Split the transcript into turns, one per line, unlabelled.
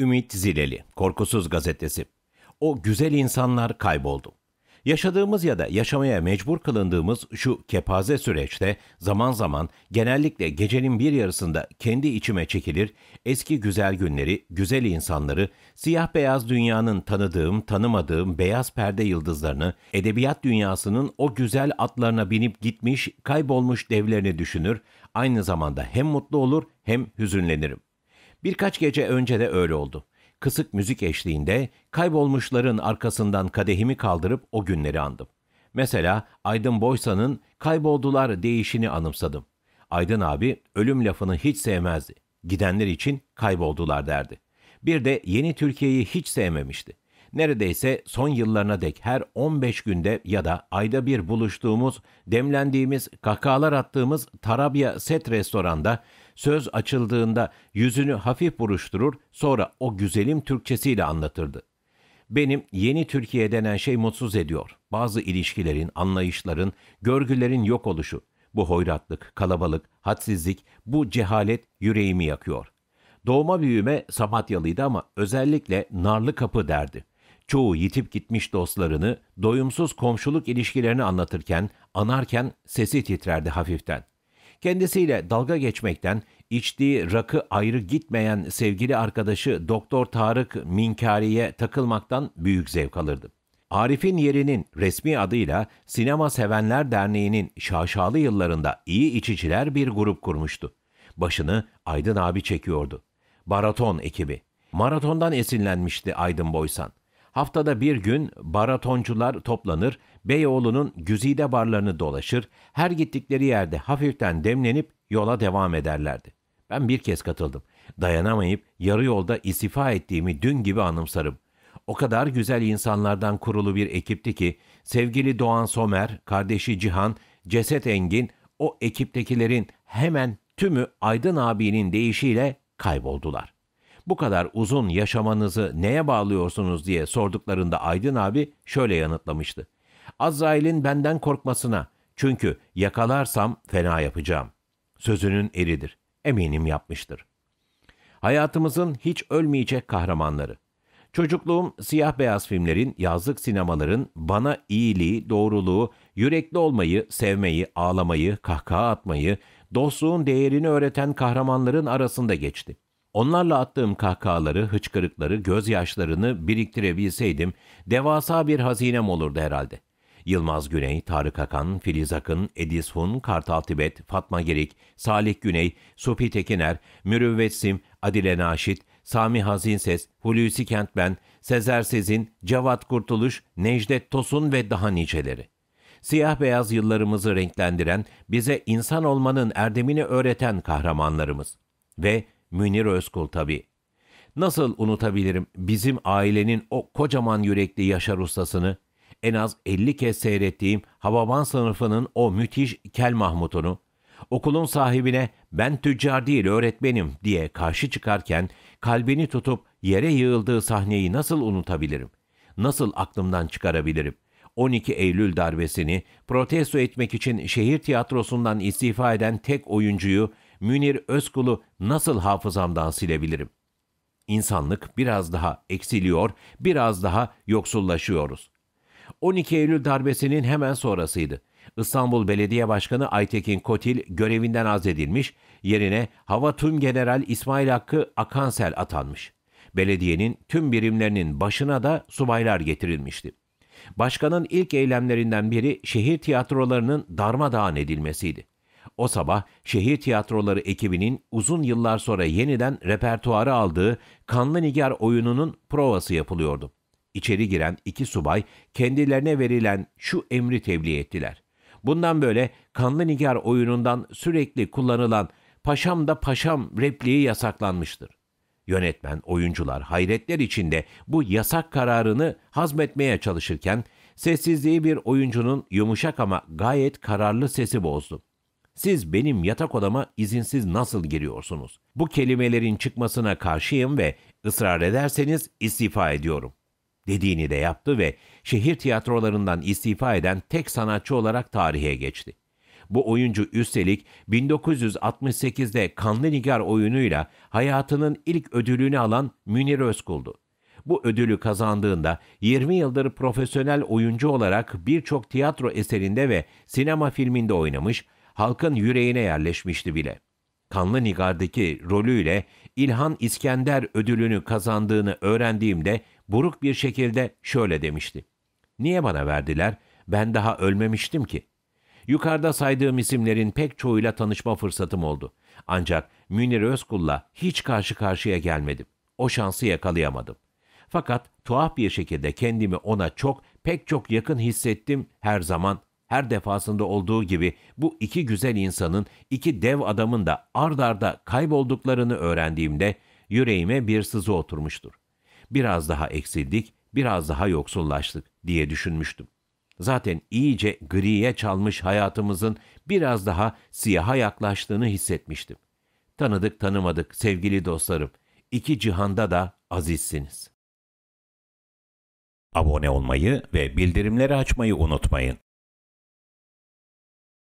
Ümit Zileli, Korkusuz Gazetesi. O güzel insanlar kayboldu. Yaşadığımız ya da yaşamaya mecbur kılındığımız şu kepaze süreçte zaman zaman genellikle gecenin bir yarısında kendi içime çekilir, eski güzel günleri, güzel insanları, siyah beyaz dünyanın tanıdığım, tanımadığım beyaz perde yıldızlarını, edebiyat dünyasının o güzel atlarına binip gitmiş, kaybolmuş devlerini düşünür, aynı zamanda hem mutlu olur hem hüzünlenirim. Birkaç gece önce de öyle oldu. Kısık müzik eşliğinde kaybolmuşların arkasından kadehimi kaldırıp o günleri andım. Mesela Aydın Boysan'ın kayboldular değişini anımsadım. Aydın abi ölüm lafını hiç sevmezdi. Gidenler için kayboldular derdi. Bir de yeni Türkiye'yi hiç sevmemişti. Neredeyse son yıllarına dek her 15 günde ya da ayda bir buluştuğumuz, demlendiğimiz, kahkahalar attığımız Tarabya Set restoranda söz açıldığında yüzünü hafif buruşturur, sonra o güzelim Türkçesiyle anlatırdı. Benim yeni Türkiye denen şey mutsuz ediyor. Bazı ilişkilerin, anlayışların, görgülerin yok oluşu. Bu hoyratlık, kalabalık, hadsizlik, bu cehalet yüreğimi yakıyor. Doğma büyüme Samatyalıydı ama özellikle Narlı Kapı derdi çoğu yitip gitmiş dostlarını, doyumsuz komşuluk ilişkilerini anlatırken, anarken sesi titrerdi hafiften. Kendisiyle dalga geçmekten, içtiği rakı ayrı gitmeyen sevgili arkadaşı Doktor Tarık Minkari'ye takılmaktan büyük zevk alırdı. Arif'in yerinin resmi adıyla Sinema Sevenler Derneği'nin şaşalı yıllarında iyi içiciler bir grup kurmuştu. Başını Aydın abi çekiyordu. Baraton ekibi. Maratondan esinlenmişti Aydın Boysan. Haftada bir gün baratoncular toplanır, Beyoğlu'nun güzide barlarını dolaşır, her gittikleri yerde hafiften demlenip yola devam ederlerdi. Ben bir kez katıldım. Dayanamayıp yarı yolda istifa ettiğimi dün gibi anımsarım. O kadar güzel insanlardan kurulu bir ekipti ki sevgili Doğan Somer, kardeşi Cihan, Ceset Engin o ekiptekilerin hemen tümü Aydın abinin deyişiyle kayboldular bu kadar uzun yaşamanızı neye bağlıyorsunuz diye sorduklarında Aydın abi şöyle yanıtlamıştı. Azrail'in benden korkmasına çünkü yakalarsam fena yapacağım. Sözünün eridir. Eminim yapmıştır. Hayatımızın hiç ölmeyecek kahramanları. Çocukluğum siyah beyaz filmlerin, yazlık sinemaların bana iyiliği, doğruluğu, yürekli olmayı, sevmeyi, ağlamayı, kahkaha atmayı, dostluğun değerini öğreten kahramanların arasında geçti. Onlarla attığım kahkahaları, hıçkırıkları, gözyaşlarını biriktirebilseydim devasa bir hazinem olurdu herhalde. Yılmaz Güney, Tarık Akan, Filiz Akın, Edis Hun, Kartal Tibet, Fatma Gerik, Salih Güney, Supi Tekiner, Mürüvvet Sim, Adile Naşit, Sami Hazinses, Hulusi Kentben, Sezer Sezin, Cevat Kurtuluş, Necdet Tosun ve daha niceleri. Siyah beyaz yıllarımızı renklendiren, bize insan olmanın erdemini öğreten kahramanlarımız. Ve Münir Özkul tabii. Nasıl unutabilirim bizim ailenin o kocaman yürekli Yaşar Ustasını, en az 50 kez seyrettiğim Havaban sınıfının o müthiş Kel Mahmut'unu, okulun sahibine ben tüccar değil öğretmenim diye karşı çıkarken kalbini tutup yere yığıldığı sahneyi nasıl unutabilirim? Nasıl aklımdan çıkarabilirim? 12 Eylül darbesini protesto etmek için şehir tiyatrosundan istifa eden tek oyuncuyu Münir Özkul'u nasıl hafızamdan silebilirim? İnsanlık biraz daha eksiliyor, biraz daha yoksullaşıyoruz. 12 Eylül darbesinin hemen sonrasıydı. İstanbul Belediye Başkanı Aytekin Kotil görevinden azledilmiş, yerine Hava Tüm General İsmail Hakkı Akansel atanmış. Belediyenin tüm birimlerinin başına da subaylar getirilmişti. Başkanın ilk eylemlerinden biri şehir tiyatrolarının darmadağın edilmesiydi. O sabah şehir tiyatroları ekibinin uzun yıllar sonra yeniden repertuara aldığı Kanlı Nigar oyununun provası yapılıyordu. İçeri giren iki subay kendilerine verilen şu emri tebliğ ettiler. Bundan böyle Kanlı Nigar oyunundan sürekli kullanılan Paşam da Paşam repliği yasaklanmıştır. Yönetmen, oyuncular hayretler içinde bu yasak kararını hazmetmeye çalışırken sessizliği bir oyuncunun yumuşak ama gayet kararlı sesi bozdu. Siz benim yatak odama izinsiz nasıl giriyorsunuz? Bu kelimelerin çıkmasına karşıyım ve ısrar ederseniz istifa ediyorum. Dediğini de yaptı ve şehir tiyatrolarından istifa eden tek sanatçı olarak tarihe geçti. Bu oyuncu üstelik 1968'de Kanlı Nigar oyunuyla hayatının ilk ödülünü alan Münir Özkul'du. Bu ödülü kazandığında 20 yıldır profesyonel oyuncu olarak birçok tiyatro eserinde ve sinema filminde oynamış, halkın yüreğine yerleşmişti bile. Kanlı Nigar'daki rolüyle İlhan İskender ödülünü kazandığını öğrendiğimde buruk bir şekilde şöyle demişti. Niye bana verdiler? Ben daha ölmemiştim ki. Yukarıda saydığım isimlerin pek çoğuyla tanışma fırsatım oldu. Ancak Münir Özkul'la hiç karşı karşıya gelmedim. O şansı yakalayamadım. Fakat tuhaf bir şekilde kendimi ona çok, pek çok yakın hissettim her zaman her defasında olduğu gibi bu iki güzel insanın, iki dev adamın da ard arda kaybolduklarını öğrendiğimde yüreğime bir sızı oturmuştur. Biraz daha eksildik, biraz daha yoksullaştık diye düşünmüştüm. Zaten iyice griye çalmış hayatımızın biraz daha siyaha yaklaştığını hissetmiştim. Tanıdık tanımadık sevgili dostlarım. iki cihanda da azizsiniz. Abone olmayı ve bildirimleri açmayı unutmayın.